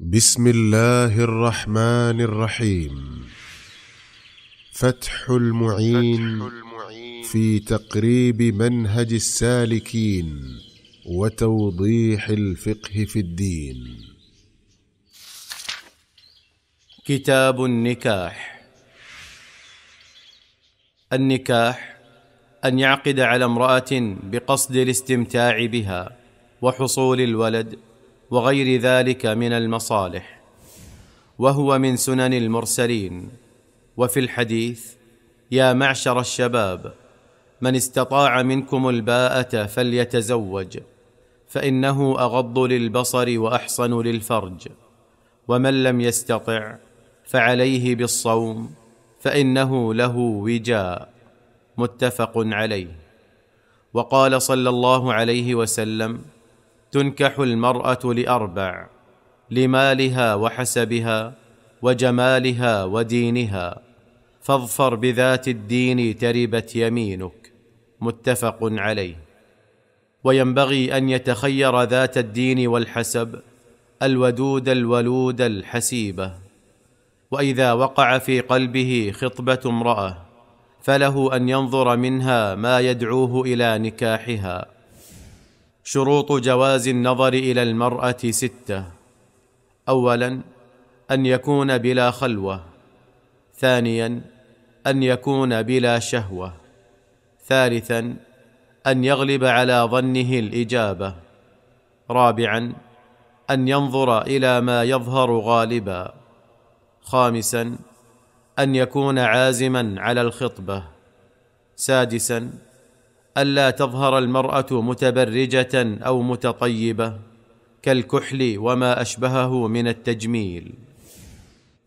بسم الله الرحمن الرحيم فتح المعين, في تقريب منهج السالكين وتوضيح الفقه في الدين كتاب النكاح النكاح ان يعقد على امراه بقصد الاستمتاع بها وحصول الولد وغير ذلك من المصالح وهو من سنن المرسلين وفي الحديث يا معشر الشباب من استطاع منكم الباءه فليتزوج فانه اغض للبصر واحصن للفرج ومن لم يستطع فعليه بالصوم فانه له وجاء متفق عليه وقال صلى الله عليه وسلم تنكح المراه لاربع لمالها وحسبها وجمالها ودينها فاظفر بذات الدين تربت يمينك متفق عليه وينبغي ان يتخير ذات الدين والحسب الودود الولود الحسيبه واذا وقع في قلبه خطبه امراه فله ان ينظر منها ما يدعوه الى نكاحها شروط جواز النظر الى المراه سته اولا ان يكون بلا خلوه ثانيا ان يكون بلا شهوه ثالثا ان يغلب على ظنه الاجابه رابعا ان ينظر الى ما يظهر غالبا خامسا ان يكون عازما على الخطبه سادسا الا تظهر المراه متبرجه او متطيبه كالكحل وما اشبهه من التجميل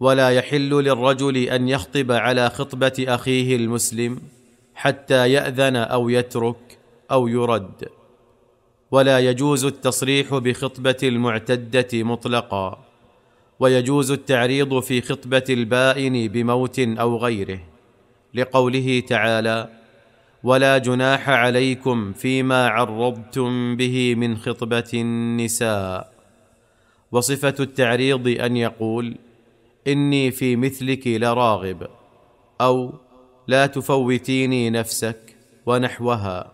ولا يحل للرجل ان يخطب على خطبه اخيه المسلم حتى ياذن او يترك او يرد ولا يجوز التصريح بخطبه المعتده مطلقا ويجوز التعريض في خطبه البائن بموت او غيره لقوله تعالى ولا جناح عليكم فيما عرضتم به من خطبه النساء وصفه التعريض ان يقول اني في مثلك لراغب او لا تفوتيني نفسك ونحوها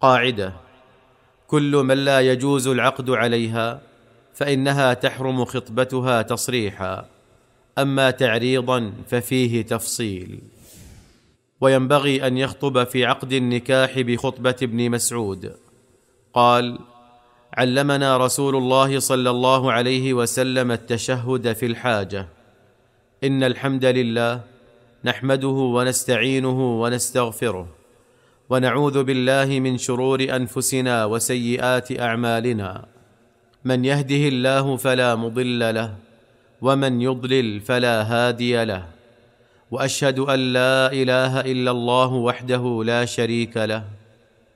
قاعده كل من لا يجوز العقد عليها فانها تحرم خطبتها تصريحا اما تعريضا ففيه تفصيل وينبغي ان يخطب في عقد النكاح بخطبه ابن مسعود قال علمنا رسول الله صلى الله عليه وسلم التشهد في الحاجه ان الحمد لله نحمده ونستعينه ونستغفره ونعوذ بالله من شرور انفسنا وسيئات اعمالنا من يهده الله فلا مضل له ومن يضلل فلا هادي له واشهد ان لا اله الا الله وحده لا شريك له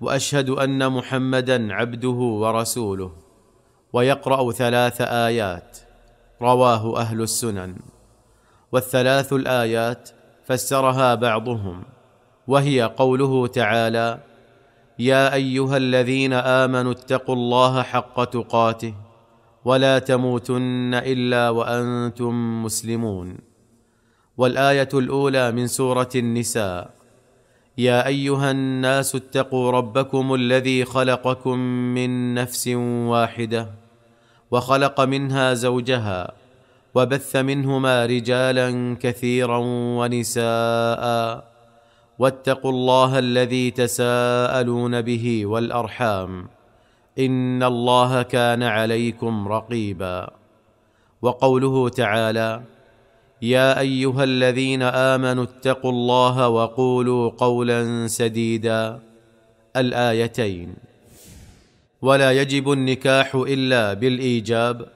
واشهد ان محمدا عبده ورسوله ويقرا ثلاث ايات رواه اهل السنن والثلاث الايات فسرها بعضهم وهي قوله تعالى يا ايها الذين امنوا اتقوا الله حق تقاته ولا تموتن الا وانتم مسلمون والايه الاولى من سوره النساء يا ايها الناس اتقوا ربكم الذي خلقكم من نفس واحده وخلق منها زوجها وبث منهما رجالا كثيرا ونساء واتقوا الله الذي تساءلون به والارحام ان الله كان عليكم رقيبا وقوله تعالى يا ايها الذين امنوا اتقوا الله وقولوا قولا سديدا الايتين ولا يجب النكاح الا بالايجاب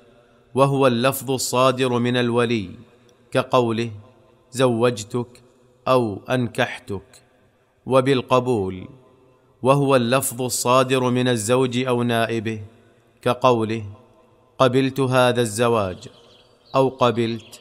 وهو اللفظ الصادر من الولي كقوله زوجتك او انكحتك وبالقبول وهو اللفظ الصادر من الزوج او نائبه كقوله قبلت هذا الزواج او قبلت